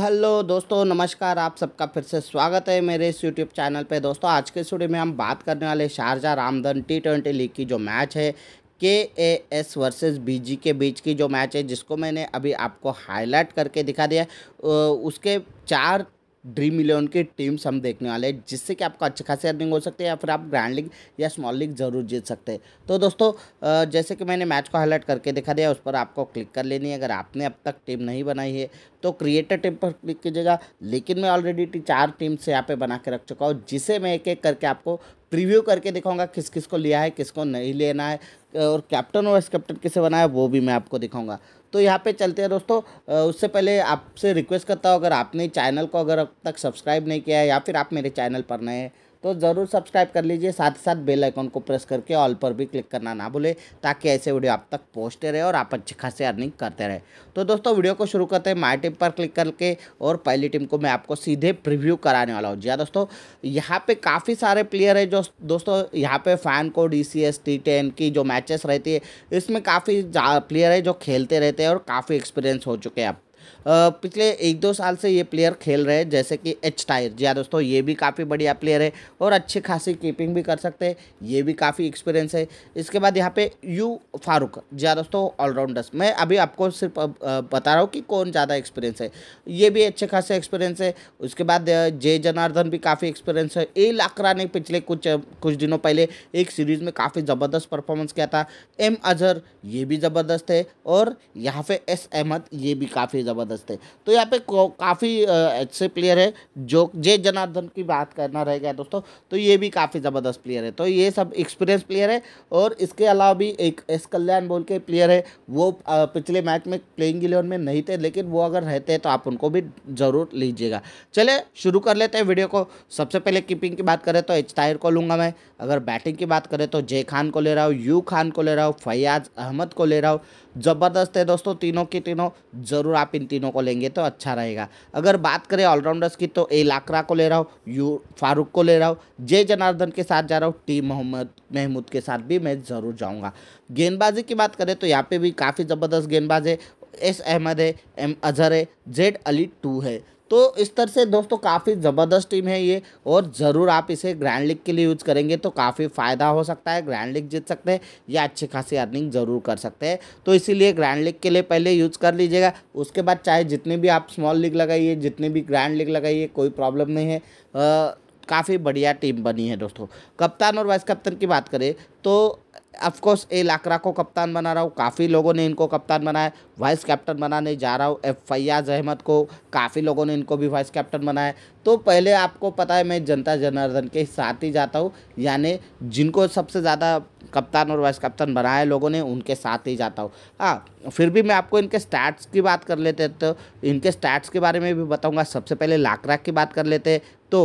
hello दोस्तों नमस्कार आप सबका फिर से स्वागत है मेरे इस यूट्यूब चैनल पे दोस्तों आज के स्टूडियो में हम बात करने वाले Sharjah Ramadan T twenty league की जो मैच है के A S versus B G के बीच की जो मैच है जिसको मैंने अभी आपको हाईलाइट करके दिखा दिया उसके चार ड्रीम इलेवन की टीम्स हम देखने वाले हैं जिससे कि आपको अच्छी खासी अर्निंग हो सकती है या फिर आप ग्रैंड लीग या स्मॉल लीग जरूर जीत सकते हैं तो दोस्तों जैसे कि मैंने मैच को हाईलाइट करके दिखा दिया उस पर आपको क्लिक कर लेनी है अगर आपने अब तक टीम नहीं बनाई है तो क्रिएटर टीम पर क्लिक कीजिएगा लेकिन मैं ऑलरेडी चार टीम से यहाँ पर बना के रख चुका हूँ जिसे मैं एक एक करके आपको प्रीव्यू करके दिखाऊंगा किस किस को लिया है किसको नहीं लेना है और कैप्टन और वाइस कैप्टन किसे बनाया है वो भी मैं आपको दिखाऊंगा तो यहाँ पे चलते हैं दोस्तों उससे पहले आपसे रिक्वेस्ट करता हूँ अगर आपने चैनल को अगर अब तक सब्सक्राइब नहीं किया है या फिर आप मेरे चैनल पर नए हैं तो ज़रूर सब्सक्राइब कर लीजिए साथ ही साथ बेल आइकॉन को प्रेस करके ऑल पर भी क्लिक करना ना भूले ताकि ऐसे वीडियो आप तक पहुँचते रहे और आप अच्छे खासे अर्निंग करते रहे तो दोस्तों वीडियो को शुरू करते हैं माई टीम पर क्लिक करके और पहली टीम को मैं आपको सीधे प्रिव्यू कराने वाला हूँ जी हाँ दोस्तों यहाँ पर काफ़ी सारे प्लेयर है जो दोस्तों यहाँ पर फैन को D C S T ten की जो मैचेस रहती है इसमें काफ़ी प्लेयर है जो खेलते रहते हैं और काफ़ी एक्सपीरियंस हो चुके हैं आप पिछले एक दो साल से ये प्लेयर खेल रहे हैं जैसे कि एच टायर जी हाँ दोस्तों ये भी काफ़ी बढ़िया प्लेयर है और अच्छी खासी कीपिंग भी कर सकते हैं ये भी काफ़ी एक्सपीरियंस है इसके बाद यहाँ पे यू फारूक जी हाँ दोस्तों ऑलराउंडर्स मैं अभी आपको सिर्फ बता रहा हूँ कि कौन ज़्यादा एक्सपीरियंस है ये भी अच्छे खासे एक्सपीरियंस है उसके बाद जय जनार्दन भी काफ़ी एक्सपीरियंस है ए लाकरा ने पिछले कुछ कुछ दिनों पहले एक सीरीज़ में काफ़ी ज़बरदस्त परफॉर्मेंस किया था एम अजहर ये भी ज़बरदस्त है और यहाँ पे एस अहमद ये भी काफ़ी ज़बरदस्त थे तो यहाँ पे काफ़ी अच्छे प्लेयर है जो जे जनार्दन की बात करना रह गया दोस्तों तो ये भी काफ़ी ज़बरदस्त प्लेयर है तो ये सब एक्सपीरियंस प्लेयर है और इसके अलावा भी एक एस कल्याण बोल के प्लेयर है वो पिछले मैच में प्लेइंग इलेवन में नहीं थे लेकिन वो अगर रहते तो आप उनको भी ज़रूर लीजिएगा चले शुरू कर लेते हैं वीडियो को सबसे पहले कीपिंग की बात करें तो एच ताहिर को लूँगा मैं अगर बैटिंग की बात करें तो जय खान को ले रहा हूँ यू खान को ले रहा हूँ फैयाज अहमद को ले रहा हूँ ज़बरदस्त है दोस्तों तीनों के तीनों ज़रूर आप इन तीनों को लेंगे तो अच्छा रहेगा अगर बात करें ऑलराउंडर्स की तो ए लाकरा को ले रहा हूँ यू फारूक को ले रहा हूँ जे जनार्दन के साथ जा रहा हूँ टी मोहम्मद महमूद के साथ भी मैं ज़रूर जाऊँगा गेंदबाजी की बात करें तो यहाँ पर भी काफ़ी ज़बरदस्त गेंदबाज है एस अहमद है एम अजहर है जेड अली टू है तो इस तरह से दोस्तों काफ़ी ज़बरदस्त टीम है ये और ज़रूर आप इसे ग्रैंड लीग के लिए यूज़ करेंगे तो काफ़ी फ़ायदा हो सकता है ग्रैंड लीग जीत सकते हैं या अच्छी खासी अर्निंग ज़रूर कर सकते हैं तो इसीलिए ग्रैंड लीग के लिए पहले यूज़ कर लीजिएगा उसके बाद चाहे जितने भी आप स्मॉल लीग लगाइए जितने भी ग्रैंड लीग लगाइए कोई प्रॉब्लम नहीं है काफ़ी बढ़िया टीम बनी है दोस्तों कप्तान और वाइस कप्तान की बात करें तो अफकोर्स ए लाकरा को कप्तान बना रहा हूँ काफ़ी लोगों ने इनको कप्तान बनाया वाइस कैप्टन बनाने जा रहा हूँ एफ फैयाज अहमद को काफ़ी लोगों ने इनको भी वाइस कैप्टन बनाया तो पहले आपको पता है मैं जनता जनार्दन के साथ ही जाता हूँ यानी जिनको सबसे ज़्यादा कप्तान और वाइस कैप्टन बनाए लोगों ने उनके साथ ही जाता हूँ हाँ फिर भी मैं आपको इनके स्टैट्स की बात कर लेते तो इनके स्टैट्स के बारे में भी बताऊँगा सबसे पहले लाकरा की बात कर लेते तो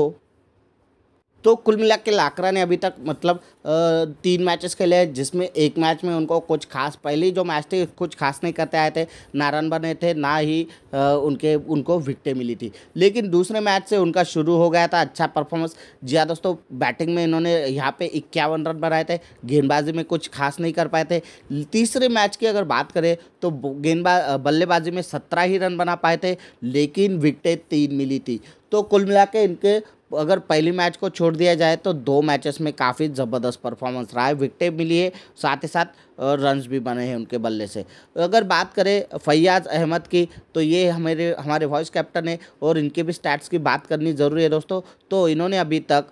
तो कुल मिला के लाकरा ने अभी तक मतलब तीन मैचेस खेले हैं जिसमें एक मैच में उनको कुछ खास पहली जो मैच थे कुछ खास नहीं करते आए थे ना रन बने थे ना ही उनके उनको विकटें मिली थी लेकिन दूसरे मैच से उनका शुरू हो गया था अच्छा परफॉर्मेंस जी हाँ दोस्तों बैटिंग में इन्होंने यहाँ पे इक्यावन रन बनाए थे गेंदबाजी में कुछ खास नहीं कर पाए थे तीसरे मैच की अगर बात करें तो गेंदबाज बल्लेबाजी में सत्रह ही रन बना पाए थे लेकिन विकटें तीन मिली थी तो कुल मिला के इनके अगर पहली मैच को छोड़ दिया जाए तो दो मैचेस में काफ़ी ज़बरदस्त परफॉर्मेंस रहा है विकटें मिली है साथ ही साथ रन्स भी बने हैं उनके बल्ले से अगर बात करें फैयाज अहमद की तो ये हमारे हमारे वॉइस कैप्टन है और इनके भी स्टैट्स की बात करनी ज़रूरी है दोस्तों तो इन्होंने अभी तक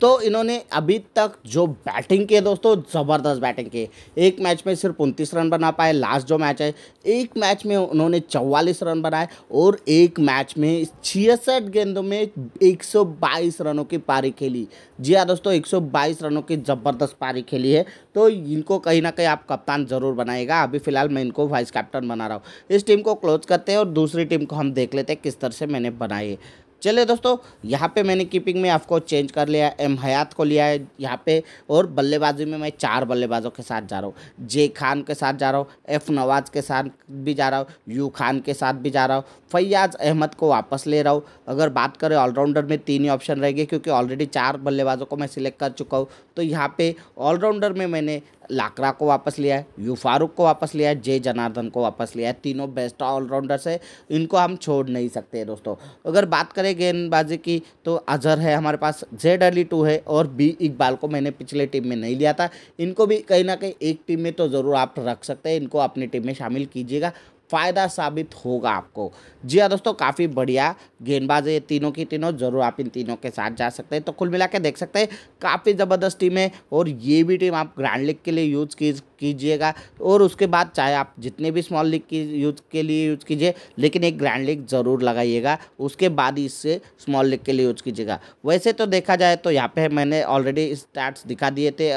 तो इन्होंने अभी तक जो बैटिंग की है दोस्तों ज़बरदस्त बैटिंग की एक मैच में सिर्फ उनतीस रन बना पाए लास्ट जो मैच है एक मैच में उन्होंने चौवालीस रन बनाए और एक मैच में छियासठ गेंदों में 122 रनों की पारी खेली जी हाँ दोस्तों 122 रनों की ज़बरदस्त पारी खेली है तो इनको कहीं ना कहीं आप कप्तान ज़रूर बनाएगा अभी फ़िलहाल मैं इनको वाइस कैप्टन बना रहा हूँ इस टीम को क्लोज करते हैं और दूसरी टीम को हम देख लेते हैं किस तरह से मैंने बनाई है चलिए दोस्तों यहाँ पे मैंने कीपिंग में आपको चेंज कर लिया एम हयात को लिया है यहाँ पे और बल्लेबाजी में मैं चार बल्लेबाजों के साथ जा रहा हूँ जे खान के साथ जा रहा हूँ एफ नवाज के साथ भी जा रहा हूँ यू खान के साथ भी जा रहा हूँ फैयाज अहमद को वापस ले रहा हूँ अगर बात करें ऑलराउंडर में तीन ही ऑप्शन रहेंगे क्योंकि ऑलरेडी चार बल्लेबाजों को मैं सिलेक्ट कर चुका हूँ तो यहाँ पर ऑलराउंडर में मैंने लाकरा को वापस लिया है यू फारूक को वापस लिया है जे जनार्दन को वापस लिया है तीनों बेस्ट ऑलराउंडर्स है इनको हम छोड़ नहीं सकते दोस्तों अगर बात करें गेंदबाजी की तो अजहर है हमारे पास जेड अली टू है और बी इकबाल को मैंने पिछले टीम में नहीं लिया था इनको भी कहीं ना कहीं एक टीम में तो ज़रूर आप रख सकते हैं इनको अपनी टीम में शामिल कीजिएगा फ़ायदा साबित होगा आपको जी हाँ दोस्तों काफ़ी बढ़िया गेंदबाज ये तीनों की तीनों जरूर आप इन तीनों के साथ जा सकते हैं तो कुल मिला के देख सकते हैं काफ़ी ज़बरदस्त टीम है और ये भी टीम आप ग्रैंड लीग के लिए यूज़ की कीजिएगा और उसके बाद चाहे आप जितने भी स्मॉल लीग की यूज के लिए यूज कीजिए लेकिन एक ग्रैंड लीग ज़रूर लगाइएगा उसके बाद इससे स्मॉल लीग के लिए यूज कीजिएगा वैसे तो देखा जाए तो यहाँ पे मैंने ऑलरेडी स्टार्ट दिखा दिए थे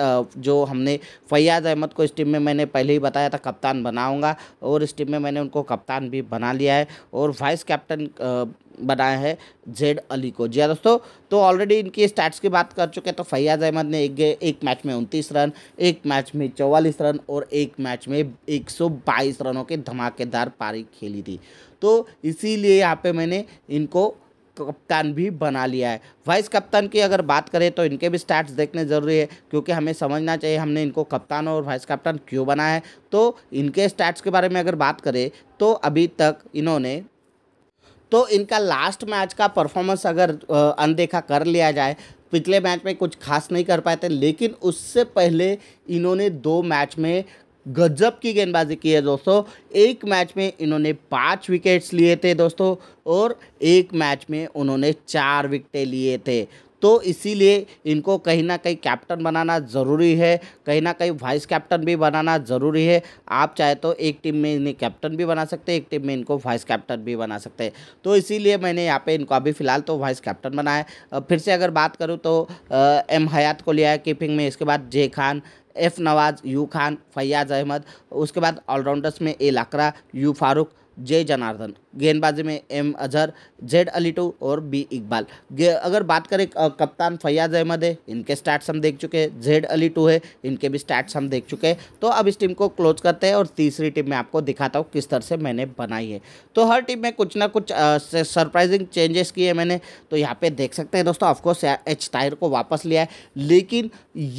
जो हमने फैयाज अहमद को इस टीम में मैंने पहले ही बताया था कप्तान बनाऊँगा और इस टीम में मैंने उनको कप्तान भी बना लिया है और वाइस कैप्टन बनाया है जेड अली को जी हाँ दोस्तों तो ऑलरेडी इनकी स्टैट्स की बात कर चुके हैं तो फैयाज अहमद ने एक एक मैच में उनतीस रन एक मैच में चौवालीस रन और एक मैच में 122 रनों के धमाकेदार पारी खेली थी तो इसीलिए यहाँ पे मैंने इनको कप्तान भी बना लिया है वाइस कप्तान की अगर बात करें तो इनके भी स्टैट्स देखने ज़रूरी है क्योंकि हमें समझना चाहिए हमने इनको कप्तान और वाइस कप्तान क्यों बनाया है तो इनके स्टैट्स के बारे में अगर बात करें तो अभी तक इन्होंने तो इनका लास्ट मैच का परफॉर्मेंस अगर अनदेखा कर लिया जाए पिछले मैच में कुछ खास नहीं कर पाए थे लेकिन उससे पहले इन्होंने दो मैच में गजब की गेंदबाजी की है दोस्तों एक मैच में इन्होंने पाँच विकेट्स लिए थे दोस्तों और एक मैच में उन्होंने चार विकेटें लिए थे तो इसीलिए इनको कहीं ना कहीं कैप्टन बनाना ज़रूरी है कहीं ना कहीं वाइस कैप्टन भी बनाना ज़रूरी है आप चाहे तो एक टीम में इन्हें कैप्टन भी बना सकते हैं एक टीम में इनको वाइस कैप्टन भी बना सकते हैं तो इसीलिए मैंने यहाँ पे इनको अभी फ़िलहाल तो वाइस कैप्टन बनाया फिर से अगर बात करूँ तो एम हयात को लिया है कीपिंग में इसके बाद J Khan F Nawaz U Khan Faiyaz Ahmed उसके बाद ऑलराउंडर्स में ए लाकरा यू फारूक जय जनार्दन गेंदबाजी में M Azhar Z Ali two और बी इकबाल अगर बात करें कप्तान फैयाज अहमद है इनके स्टार्ट्स हम देख चुके हैं जेड अली टू है इनके भी स्टार्ट्स हम देख चुके हैं तो अब इस टीम को क्लोज करते हैं और तीसरी टीम में आपको दिखाता हूँ किस तरह से मैंने बनाई है तो हर टीम में कुछ ना कुछ सरप्राइजिंग चेंजेस किए मैंने तो यहाँ पे देख सकते हैं दोस्तों ऑफकोर्स एच टायर को वापस लिया है लेकिन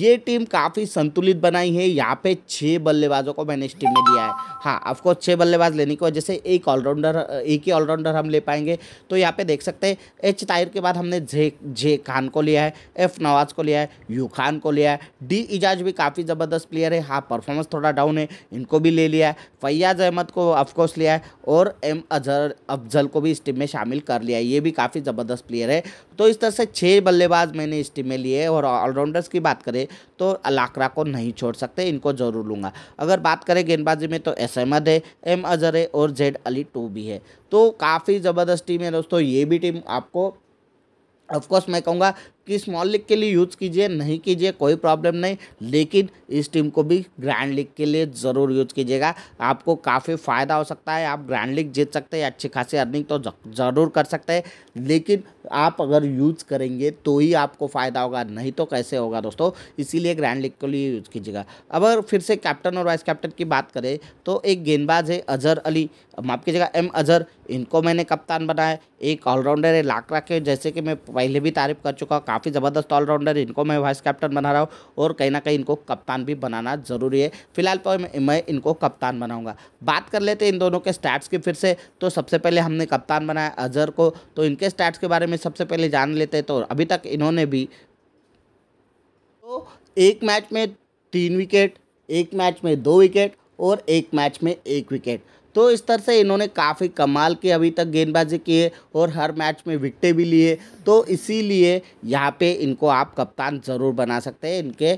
ये टीम काफ़ी संतुलित बनाई है यहाँ पे छः बल्लेबाजों को मैंने इस टीम में दिया है हाँ ऑफकोर्स छः बल्लेबाज लेने की वजह से एक ऑलराउंडर एक ही ऑलराउंडर हम ले पाएंगे तो यहाँ पे देख सकते हैं एच ताहिर के बाद हमने जे जे खान को लिया है एफ नवाज़ को लिया है यू खान को लिया है डी इजाज भी काफ़ी ज़बरदस्त प्लेयर है हाँ परफॉर्मेंस थोड़ा डाउन है इनको भी ले लिया है फैयाज अहमद को ऑफकोर्स लिया है और एम अजहर अफजल को भी इस टीम में शामिल कर लिया है ये भी काफ़ी ज़बरदस्त प्लेयर है तो इस तरह से छः बल्लेबाज मैंने इस टीम में लिए और ऑलराउंडर्स की बात करें तो अलाकरा को नहीं छोड़ सकते इनको ज़रूर लूँगा अगर बात करें गेंदबाजी में तो एस अहमद है एम अजहर है और जेड अली टू भी है तो काफ़ी ज़बरदस्त टीम है दोस्तों ये भी टीम आपको कोर्स मैं कहूँगा किस स्मॉल लीग के लिए यूज़ कीजिए नहीं कीजिए कोई प्रॉब्लम नहीं लेकिन इस टीम को भी ग्रैंड लीग के लिए ज़रूर यूज़ कीजिएगा आपको काफ़ी फ़ायदा हो सकता है आप ग्रैंड लीग जीत सकते हैं अच्छी खासी अर्निंग तो ज़रूर कर सकते हैं लेकिन आप अगर यूज़ करेंगे तो ही आपको फ़ायदा होगा नहीं तो कैसे होगा दोस्तों इसीलिए ग्रैंड लीग के लिए यूज़ कीजिएगा अगर फिर से कैप्टन और वाइस कैप्टन की बात करें तो एक गेंदबाज है अजहर अली माफ़ कीजिएगा एम अजहर इनको मैंने कप्तान बनाया एक ऑलराउंडर है लाकरा के जैसे कि मैं पहले भी तारीफ कर चुका हूँ काफ़ी ज़बरदस्त ऑलराउंडर है इनको मैं वाइस कैप्टन बना रहा हूँ और कहीं ना कहीं इनको कप्तान भी बनाना ज़रूरी है फिलहाल पर तो मैं इनको कप्तान बनाऊंगा बात कर लेते हैं इन दोनों के स्टैट्स की फिर से तो सबसे पहले हमने कप्तान बनाया अजहर को तो इनके स्टैट्स के बारे में सबसे पहले जान लेते तो अभी तक इन्होंने भी तो एक मैच में तीन विकेट एक मैच में दो विकेट और एक मैच में एक विकेट तो इस तरह से इन्होंने काफ़ी कमाल के अभी तक गेंदबाजी किए और हर मैच में विकटें भी लिए तो इसीलिए यहाँ पे इनको आप कप्तान ज़रूर बना सकते हैं इनके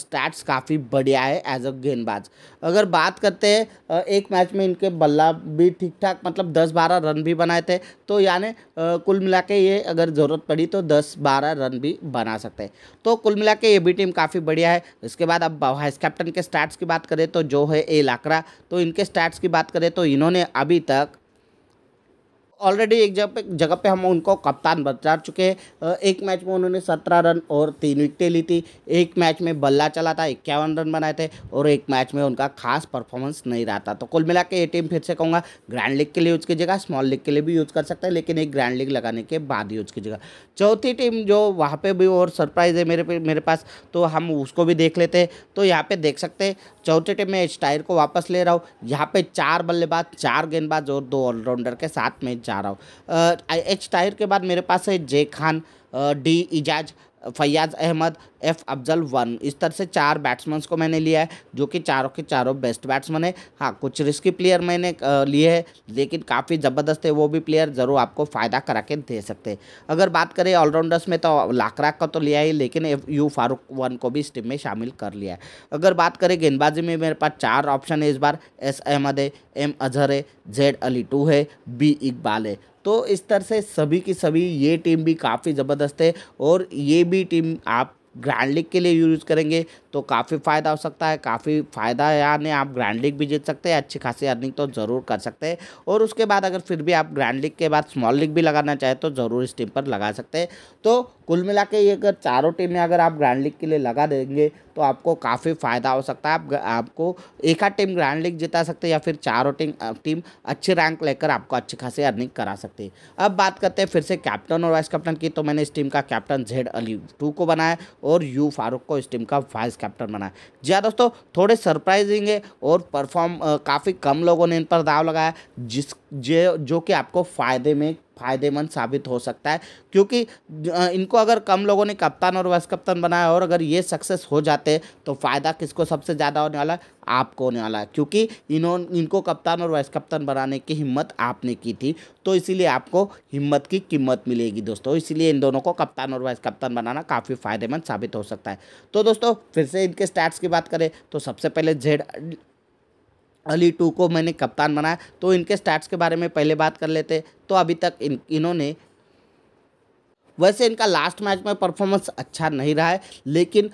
स्टैट्स काफ़ी बढ़िया है एज अ गेंदबाज अगर बात करते हैं एक मैच में इनके बल्ला भी ठीक ठाक मतलब दस बारह रन भी बनाए थे तो यानी कुल मिला के ये अगर ज़रूरत पड़ी तो दस बारह रन भी बना सकते हैं तो कुल मिला के ये भी टीम काफ़ी बढ़िया है इसके बाद अब वाइस कैप्टन के स्टैट्स की बात करें तो जो है ए लाकरा तो इनके स्टैट्स की बात करें तो इन्होंने अभी तक ऑलरेडी एक जगह पे जगह पे हम उनको कप्तान बता चुके हैं एक मैच में उन्होंने सत्रह रन और तीन विकटें ली थी एक मैच में बल्ला चला था इक्यावन रन बनाए थे और एक मैच में उनका खास परफॉर्मेंस नहीं रहा था तो कुल मिला के ये टीम फिर से कहूँगा ग्रैंड लीग के लिए यूज़ कीजिएगा स्मॉल लीग के लिए भी यूज़ कर सकते हैं लेकिन एक ग्रैंड लीग लगाने के बाद यूज़ कीजिएगा चौथी टीम जो वहाँ पर भी और सरप्राइज़ है मेरे मेरे पास तो हम उसको भी देख लेते हैं तो यहाँ पर देख सकते हैं चौथी टीम में स्टायर को वापस ले रहा हूँ यहाँ पर चार बल्लेबाज चार गेंदबाज और दो ऑलराउंडर के साथ में चाह रहा हूँ एच टायर के बाद मेरे पास है J Khan D Ijaz Faiyaz Ahmed F Afzal one इस तरह से चार बैट्समैन को मैंने लिया है जो कि चारों के चारों बेस्ट बैट्समैन है हाँ कुछ रिस्की प्लेयर मैंने लिए है लेकिन काफ़ी ज़बरदस्त है वो भी प्लेयर ज़रूर आपको फ़ायदा करा के दे सकते हैं अगर बात करें ऑलराउंडर्स में तो लाकराक का तो लिया ही लेकिन यू फारूक वन को भी इस टीम में शामिल कर लिया है अगर बात करें गेंदबाजी में मेरे पास चार ऑप्शन है इस बार एस अहमद है एम अजहर है जेड अली टू है बी इकबाल है तो इस तरह से सभी की सभी ये टीम भी काफ़ी ज़बरदस्त है और ये भी टीम आप ग्रैंड लीग के लिए यूज़ करेंगे तो काफ़ी फ़ायदा हो सकता है काफ़ी फ़ायदा यानी आप ग्रैंड लीग भी जीत सकते हैं अच्छी खासी अर्निंग तो ज़रूर कर सकते हैं और उसके बाद अगर फिर भी आप ग्रैंड लीग के बाद स्मॉल लीग भी लगाना चाहें तो ज़रूर इस टीम पर लगा सकते हैं तो कुल मिला के ये अगर चारों टीमें अगर आप ग्रैंड लीग के लिए लगा देंगे तो आपको काफ़ी फ़ायदा हो सकता है आप आपको एक आध टीम ग्रैंड लीग जिता सकते हैं या फिर चारों टीम टीम अच्छी रैंक लेकर आपको अच्छी खासी अर्निंग करा सकती है अब बात करते हैं फिर से कैप्टन और वाइस कैप्टन की तो मैंने इस टीम का कैप्टन जेड अली टू को बनाया और यू फारूक को इस टीम का वाइस कैप्टन बनाया जी हाँ दोस्तों थोड़े सरप्राइजिंग है और परफॉर्म काफ़ी कम लोगों ने इन पर दाव लगाया जिस जो कि आपको फ़ायदे में फ़ायदेमंद साबित हो सकता है क्योंकि इनको अगर कम लोगों ने कप्तान और वाइस कप्तान बनाया और अगर ये सक्सेस हो जाते तो फ़ायदा किसको सबसे ज़्यादा होने वाला है आपको होने वाला है क्योंकि इन्होंने इनको कप्तान और वाइस कप्तान बनाने की हिम्मत आपने की थी तो इसीलिए आपको हिम्मत की कीमत मिलेगी दोस्तों इसीलिए इन दोनों को कप्तान और वाइस कप्तान बनाना काफ़ी फ़ायदेमंद साबित हो सकता है तो दोस्तों फिर से इनके स्टैट्स की बात करें तो सबसे पहले जेड अली टू को मैंने कप्तान बनाया तो इनके स्टैट्स के बारे में पहले बात कर लेते तो अभी तक इन इन्होंने वैसे इनका लास्ट मैच में परफॉर्मेंस अच्छा नहीं रहा है लेकिन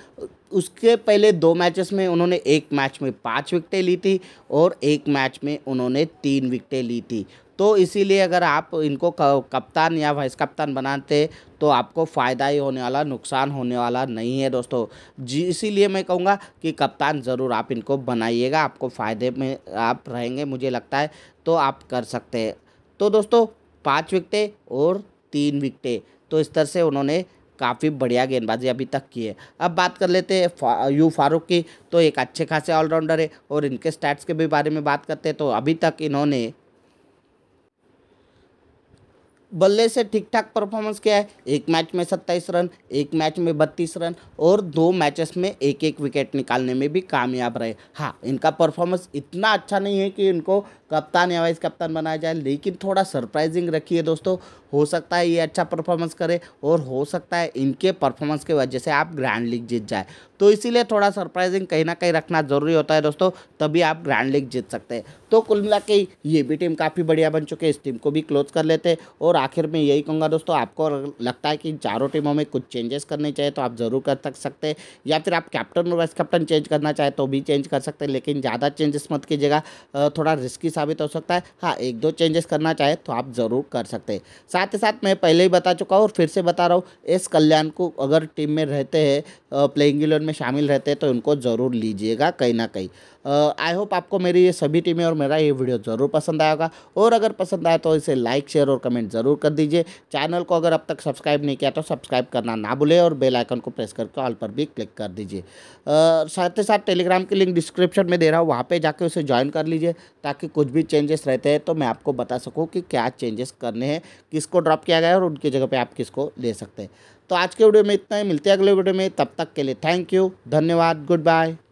उसके पहले दो मैचेस में उन्होंने एक मैच में पाँच विकटें ली थी और एक मैच में उन्होंने तीन विकटें ली थी तो इसीलिए अगर आप इनको कप्तान या वाइस कप्तान बनाते तो आपको फ़ायदा ही होने वाला नुकसान होने वाला नहीं है दोस्तों जी इसीलिए मैं कहूँगा कि कप्तान ज़रूर आप इनको बनाइएगा आपको फ़ायदे में आप रहेंगे मुझे लगता है तो आप कर सकते हैं तो दोस्तों पाँच विकटें और तीन विकटें तो इस तरह से उन्होंने काफ़ी बढ़िया गेंदबाजी अभी तक की है अब बात कर लेते हैं फा, यू फारूक की तो एक अच्छे खासे ऑलराउंडर है और इनके स्टैट्स के भी बारे में बात करते हैं तो अभी तक इन्होंने बल्ले से ठीक ठाक परफॉर्मेंस किया है एक मैच में सत्ताईस रन एक मैच में बत्तीस रन और दो मैचेस में एक एक विकेट निकालने में भी कामयाब रहे हाँ इनका परफॉर्मेंस इतना अच्छा नहीं है कि इनको कप्तान या वाइस कप्तान बनाया जाए लेकिन थोड़ा सरप्राइजिंग रखिए दोस्तों हो सकता है ये अच्छा परफॉर्मेंस करे और हो सकता है इनके परफॉर्मेंस की वजह से आप ग्रैंड लीग जीत जाए तो इसीलिए थोड़ा सरप्राइजिंग कहीं ना कहीं रखना जरूरी होता है दोस्तों तभी आप ग्रैंड लीग जीत सकते हैं तो कुल मिला के ये भी टीम काफ़ी बढ़िया बन चुकी है इस टीम को भी क्लोज कर लेते हैं और आखिर में यही कहूँगा दोस्तों आपको लगता है कि चारों टीमों में कुछ चेंजेस करने चाहिए तो आप ज़रूर कर तक सकते हैं या फिर आप कैप्टन और वाइस कैप्टन चेंज करना चाहे तो भी चेंज कर सकते हैं लेकिन ज़्यादा चेंजेस मत कीजिएगा थोड़ा रिस्की साबित हो सकता है हाँ एक दो चेंजेस करना चाहे तो आप ज़रूर कर सकते हैं साथ ही साथ मैं पहले ही बता चुका हूँ और फिर से बता रहा हूँ एस कल्याण को अगर टीम में रहते हैं प्लेइंग इलेवन में शामिल रहते हैं तो उनको ज़रूर लीजिएगा कहीं ना कहीं आई होप आपको मेरी ये सभी टीमें और मेरा ये वीडियो ज़रूर पसंद आएगा और अगर पसंद आए तो इसे लाइक शेयर और कमेंट ज़रूर कर दीजिए चैनल को अगर अब तक सब्सक्राइब नहीं किया तो सब्सक्राइब करना ना भूलें और बेल आइकन को प्रेस करके ऑल पर भी क्लिक कर दीजिए साथ ही साथ टेलीग्राम की लिंक डिस्क्रिप्शन में दे रहा हूँ वहाँ पर जाकर उसे ज्वाइन कर लीजिए ताकि कुछ भी चेंजेस रहते हैं तो मैं आपको बता सकूँ कि क्या चेंजेस करने हैं किसको ड्रॉप किया गया है और उनकी जगह पर आप किसको ले सकते हैं तो आज के वीडियो में इतना ही मिलते हैं अगले वीडियो में तब तक के लिए थैंक यू धन्यवाद गुड बाय